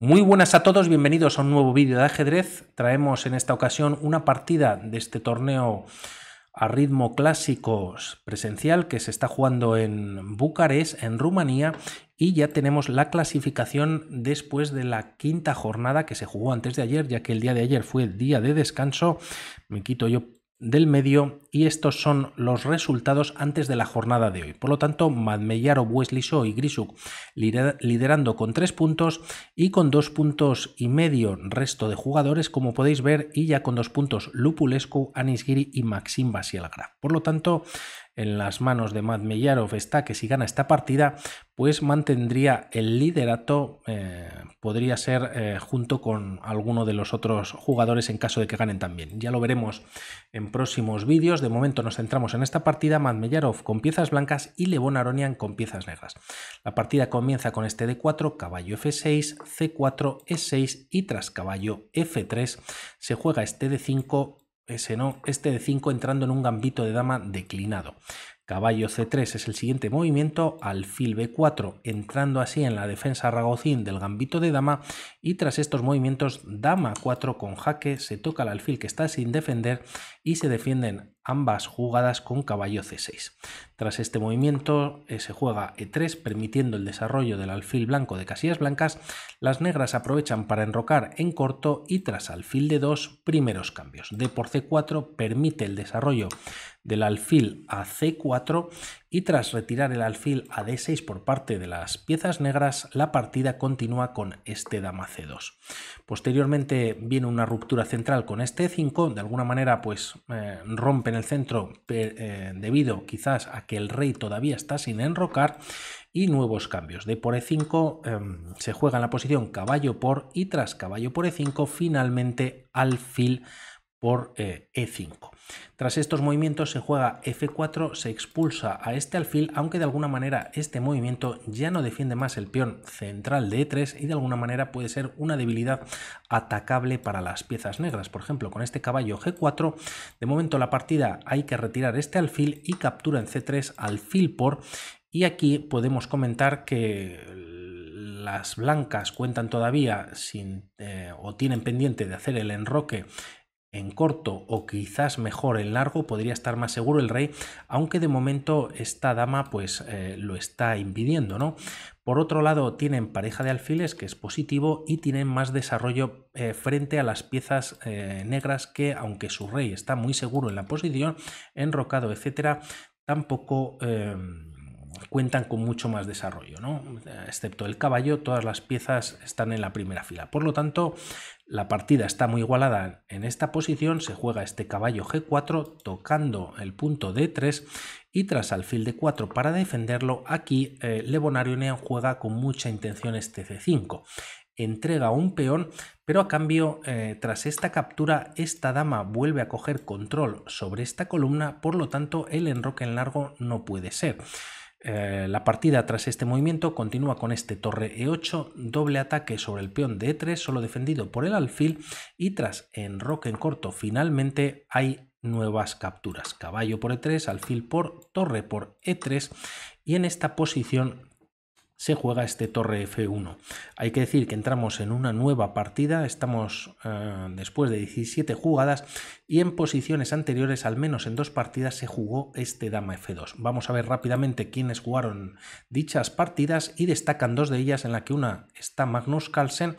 Muy buenas a todos, bienvenidos a un nuevo vídeo de ajedrez. Traemos en esta ocasión una partida de este torneo a ritmo clásicos presencial que se está jugando en Bucarest, en Rumanía, y ya tenemos la clasificación después de la quinta jornada que se jugó antes de ayer, ya que el día de ayer fue el día de descanso. Me quito yo del medio y estos son los resultados antes de la jornada de hoy. Por lo tanto, Madmellaro, Wesley show y Grisuk liderando con tres puntos y con dos puntos y medio resto de jugadores, como podéis ver, y ya con dos puntos Lupulescu, Anisgiri y Maxim Basielgra. Por lo tanto, en las manos de meyarov está que si gana esta partida, pues mantendría el liderato, eh, podría ser eh, junto con alguno de los otros jugadores en caso de que ganen también. Ya lo veremos en próximos vídeos. De momento nos centramos en esta partida, Meyarov con piezas blancas y Levon Aronian con piezas negras. La partida comienza con este D4, caballo F6, C4, E6 y tras caballo F3 se juega este D5 ese no, este de 5 entrando en un gambito de dama declinado. Caballo C3 es el siguiente movimiento, alfil B4 entrando así en la defensa ragocín del gambito de dama y tras estos movimientos dama 4 con jaque se toca el alfil que está sin defender y se defienden ambas jugadas con caballo C6. Tras este movimiento eh, se juega E3 permitiendo el desarrollo del alfil blanco de casillas blancas, las negras aprovechan para enrocar en corto y tras alfil D2 primeros cambios. D por C4 permite el desarrollo del alfil a C4 y tras retirar el alfil a D6 por parte de las piezas negras, la partida continúa con este dama C2. Posteriormente viene una ruptura central con este E5, de alguna manera pues eh, rompe en el centro eh, debido quizás a que el rey todavía está sin enrocar y nuevos cambios. De por E5 em, se juega en la posición caballo por y tras caballo por E5 finalmente alfil por e5. Eh, e Tras estos movimientos se juega f4, se expulsa a este alfil, aunque de alguna manera este movimiento ya no defiende más el peón central de e3 y de alguna manera puede ser una debilidad atacable para las piezas negras. Por ejemplo, con este caballo g4, de momento la partida hay que retirar este alfil y captura en c3 alfil por... Y aquí podemos comentar que las blancas cuentan todavía sin, eh, o tienen pendiente de hacer el enroque en corto o quizás mejor en largo podría estar más seguro el rey, aunque de momento esta dama pues eh, lo está impidiendo, ¿no? Por otro lado, tienen pareja de alfiles, que es positivo, y tienen más desarrollo eh, frente a las piezas eh, negras que, aunque su rey está muy seguro en la posición, enrocado, etcétera, tampoco... Em, cuentan con mucho más desarrollo, ¿no? Excepto el caballo, todas las piezas están en la primera fila. Por lo tanto, la partida está muy igualada en esta posición, se juega este caballo G4 tocando el punto D3 y tras alfil D4 para defenderlo, aquí eh, Lebonarionean juega con mucha intención este C5 entrega un peón, pero a cambio, eh, tras esta captura, esta dama vuelve a coger control sobre esta columna, por lo tanto, el enroque en largo no puede ser. Eh, la partida tras este movimiento continúa con este torre e8, doble ataque sobre el peón de e3, solo defendido por el alfil, y tras enroque en corto finalmente hay nuevas capturas. Caballo por e3, alfil por, torre por e3, y en esta posición se juega este torre F1. Hay que decir que entramos en una nueva partida, estamos eh, después de 17 jugadas y en posiciones anteriores, al menos en dos partidas, se jugó este dama F2. Vamos a ver rápidamente quiénes jugaron dichas partidas y destacan dos de ellas en la que una está Magnus Carlsen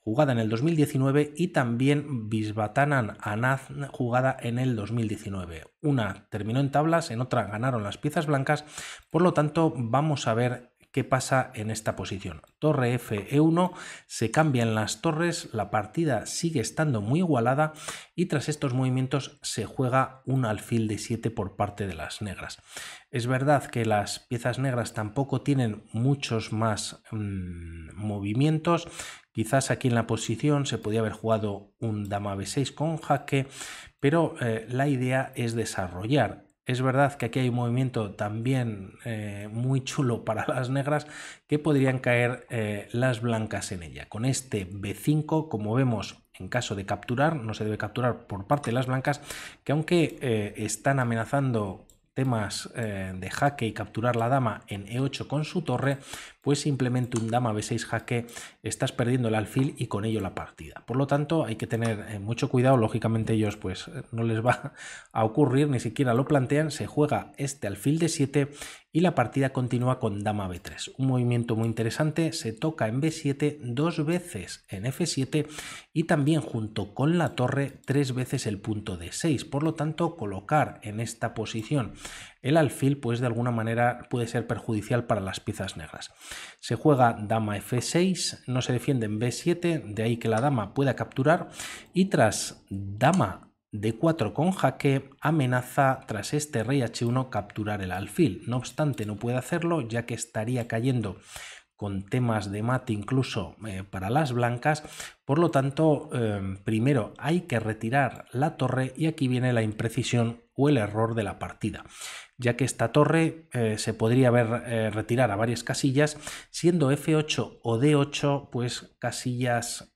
jugada en el 2019 y también Bisbatanan Anaz jugada en el 2019. Una terminó en tablas, en otra ganaron las piezas blancas, por lo tanto vamos a ver ¿Qué pasa en esta posición? Torre F, 1 e se cambian las torres, la partida sigue estando muy igualada y tras estos movimientos se juega un alfil de 7 por parte de las negras. Es verdad que las piezas negras tampoco tienen muchos más mm, movimientos, Quizás aquí en la posición se podía haber jugado un dama b6 con jaque, pero eh, la idea es desarrollar es verdad que aquí hay un movimiento también eh, muy chulo para las negras que podrían caer eh, las blancas en ella. Con este B5, como vemos, en caso de capturar, no se debe capturar por parte de las blancas, que aunque eh, están amenazando temas eh, de jaque y capturar la dama en e8 con su torre, pues simplemente un dama b6 jaque estás perdiendo el alfil y con ello la partida. Por lo tanto, hay que tener eh, mucho cuidado, lógicamente ellos pues eh, no les va a ocurrir, ni siquiera lo plantean, se juega este alfil de 7 y la partida continúa con dama b3. Un movimiento muy interesante, se toca en b7 dos veces en f7 y también junto con la torre tres veces el punto d6. Por lo tanto, colocar en esta posición el alfil pues de alguna manera puede ser perjudicial para las piezas negras. Se juega dama f6, no se defiende en b7, de ahí que la dama pueda capturar y tras dama d 4 con jaque amenaza tras este rey h1 capturar el alfil. No obstante, no puede hacerlo ya que estaría cayendo con temas de mate incluso eh, para las blancas. Por lo tanto, eh, primero hay que retirar la torre y aquí viene la imprecisión o el error de la partida, ya que esta torre eh, se podría ver retirar a varias casillas, siendo F8 o D8 pues casillas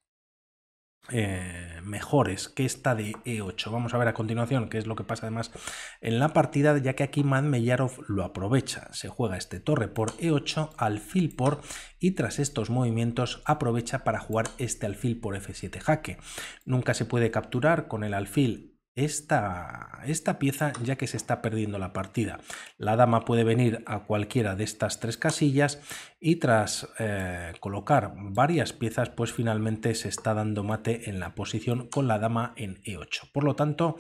eh, mejores que esta de E8. Vamos a ver a continuación qué es lo que pasa además en la partida, ya que aquí Madmeyarov lo aprovecha. Se juega este torre por E8, alfil por y tras estos movimientos aprovecha para jugar este alfil por F7 jaque. Nunca se puede capturar con el alfil esta, esta pieza ya que se está perdiendo la partida. La dama puede venir a cualquiera de estas tres casillas y tras eh, colocar varias piezas pues finalmente se está dando mate en la posición con la dama en E8. Por lo tanto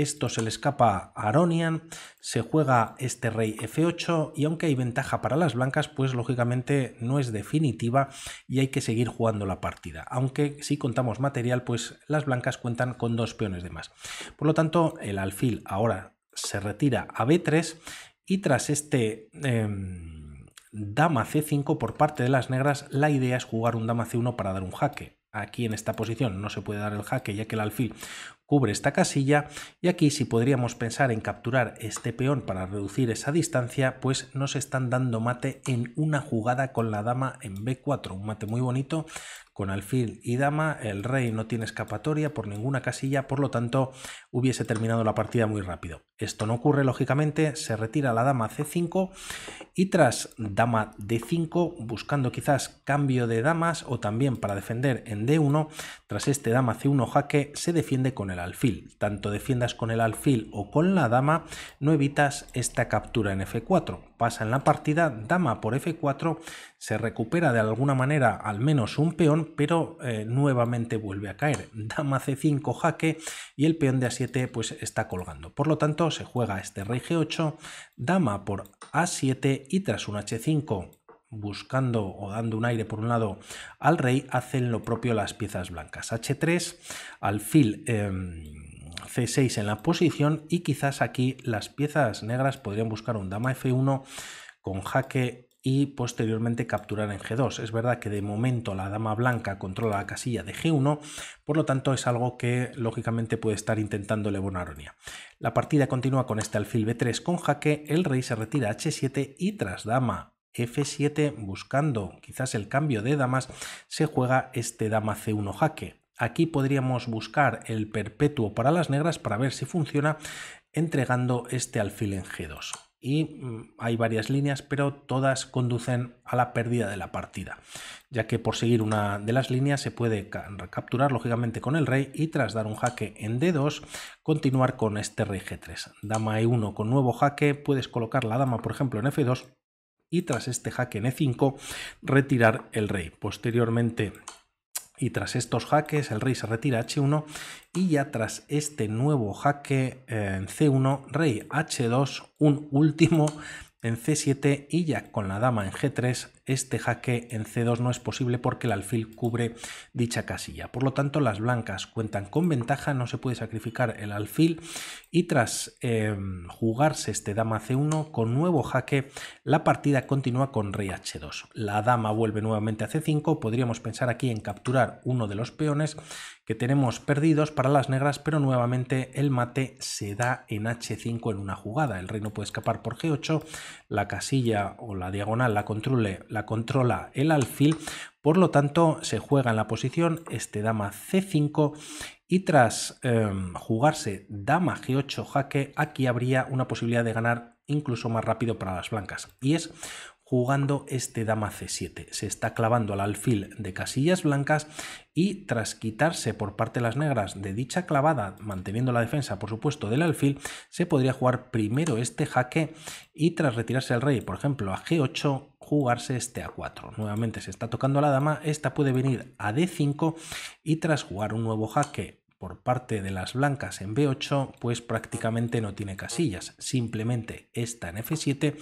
esto se le escapa a Aronian, se juega este rey f8 y aunque hay ventaja para las blancas, pues lógicamente no es definitiva y hay que seguir jugando la partida. Aunque si contamos material, pues las blancas cuentan con dos peones de más. Por lo tanto, el alfil ahora se retira a b3 y tras este... Em, dama c5 por parte de las negras, la idea es jugar un dama c1 para dar un jaque aquí en esta posición no se puede dar el jaque ya que el alfil cubre esta casilla y aquí si podríamos pensar en capturar este peón para reducir esa distancia pues nos están dando mate en una jugada con la dama en b4 un mate muy bonito con alfil y dama, el rey no tiene escapatoria por ninguna casilla, por lo tanto, hubiese terminado la partida muy rápido. Esto no ocurre, lógicamente, se retira la dama c5 y tras dama d5, buscando quizás cambio de damas o también para defender en d1, tras este dama c1 jaque, se defiende con el alfil. Tanto defiendas con el alfil o con la dama, no evitas esta captura en f4 pasa en la partida, dama por f4, se recupera de alguna manera al menos un peón, pero eh, nuevamente vuelve a caer. Dama c5 jaque y el peón de a7 pues está colgando. Por lo tanto, se juega este rey g8, dama por a7 y tras un h5 buscando o dando un aire por un lado al rey, hacen lo propio las piezas blancas. h3, alfil... Em, C6 en la posición y quizás aquí las piezas negras podrían buscar un dama F1 con jaque y posteriormente capturar en G2. Es verdad que de momento la dama blanca controla la casilla de G1, por lo tanto es algo que lógicamente puede estar intentando Bonaronia. La partida continúa con este alfil B3 con jaque, el rey se retira H7 y tras dama F7 buscando quizás el cambio de damas se juega este dama C1 jaque. Aquí podríamos buscar el perpetuo para las negras para ver si funciona entregando este alfil en G2. Y mm, hay varias líneas, pero todas conducen a la pérdida de la partida, ya que por seguir una de las líneas se puede capturar lógicamente con el rey y tras dar un jaque en D2 continuar con este rey G3. Dama E1 con nuevo jaque, puedes colocar la dama por ejemplo en F2 y tras este jaque en E5 retirar el rey. Posteriormente y tras estos jaques, el rey se retira h1 y ya tras este nuevo jaque eh, en c1, rey h2, un último en c7 y ya con la dama en g3 este jaque en C2 no es posible porque el alfil cubre dicha casilla. Por lo tanto, las blancas cuentan con ventaja, no se puede sacrificar el alfil y tras em, jugarse este dama C1 con nuevo jaque, la partida continúa con rey H2. La dama vuelve nuevamente a C5, podríamos pensar aquí en capturar uno de los peones que tenemos perdidos para las negras, pero nuevamente el mate se da en H5 en una jugada. El rey no puede escapar por G8, la casilla o la diagonal la, controle, la controla el alfil, por lo tanto se juega en la posición este dama c5 y tras em, jugarse dama g8 jaque, aquí habría una posibilidad de ganar incluso más rápido para las blancas. Y es jugando este dama c7. Se está clavando al alfil de casillas blancas y tras quitarse por parte de las negras de dicha clavada, manteniendo la defensa por supuesto del alfil, se podría jugar primero este jaque y tras retirarse el rey, por ejemplo, a g8, jugarse este a4. Nuevamente se está tocando a la dama, esta puede venir a d5 y tras jugar un nuevo jaque por parte de las blancas en b8, pues prácticamente no tiene casillas, simplemente esta en f7,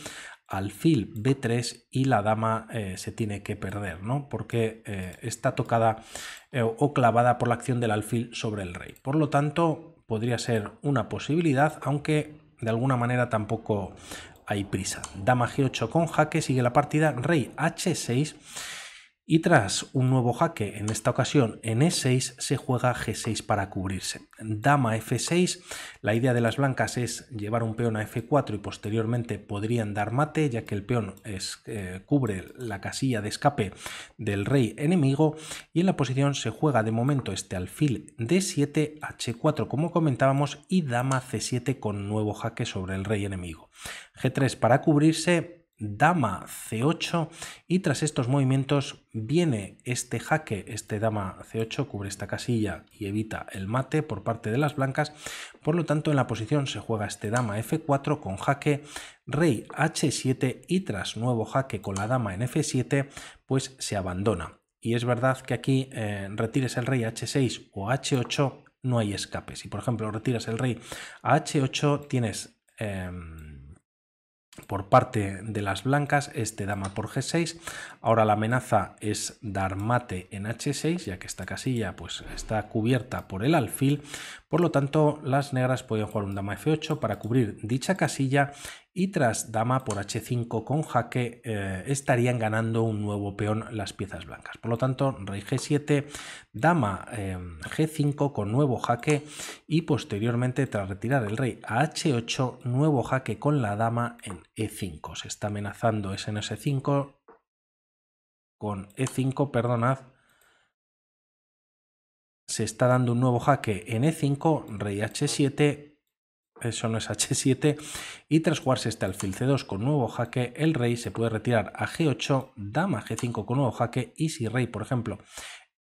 alfil b3 y la dama eh, se tiene que perder, ¿no? Porque eh, está tocada eh, o clavada por la acción del alfil sobre el rey. Por lo tanto, podría ser una posibilidad, aunque de alguna manera tampoco hay prisa. Dama g8 con jaque, sigue la partida, rey h6 y tras un nuevo jaque, en esta ocasión en E6, se juega G6 para cubrirse. Dama F6, la idea de las blancas es llevar un peón a F4 y posteriormente podrían dar mate, ya que el peón eh, cubre la casilla de escape del rey enemigo. Y en la posición se juega de momento este alfil D7, H4 como comentábamos, y dama C7 con nuevo jaque sobre el rey enemigo. G3 para cubrirse, dama c8 y tras estos movimientos viene este jaque, este dama c8 cubre esta casilla y evita el mate por parte de las blancas, por lo tanto en la posición se juega este dama f4 con jaque, rey h7 y tras nuevo jaque con la dama en f7 pues se abandona. Y es verdad que aquí eh, retires el rey h6 o h8 no hay escape. Si por ejemplo retiras el rey h8 tienes... Em, por parte de las blancas, este dama por g6. Ahora la amenaza es dar mate en h6, ya que esta casilla pues, está cubierta por el alfil. Por lo tanto, las negras pueden jugar un dama f8 para cubrir dicha casilla y tras dama por h5 con jaque eh, estarían ganando un nuevo peón las piezas blancas. Por lo tanto, rey g7, dama eh, g5 con nuevo jaque y posteriormente tras retirar el rey a h8, nuevo jaque con la dama en e5. Se está amenazando sns en s5 con e5, perdonad. Se está dando un nuevo jaque en e5, rey h7, eso no es h7 y tras jugarse este alfil c2 con nuevo jaque el rey se puede retirar a g8 dama g5 con nuevo jaque y si rey por ejemplo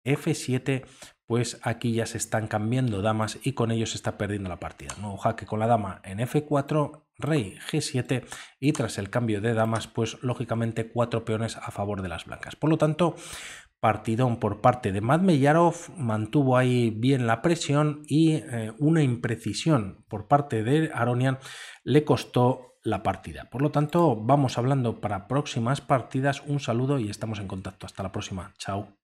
f7 pues aquí ya se están cambiando damas y con ello se está perdiendo la partida nuevo jaque con la dama en f4 rey g7 y tras el cambio de damas pues lógicamente cuatro peones a favor de las blancas por lo tanto partidón por parte de Madmeyarov mantuvo ahí bien la presión y eh, una imprecisión por parte de Aronian le costó la partida. Por lo tanto, vamos hablando para próximas partidas. Un saludo y estamos en contacto. Hasta la próxima. Chao.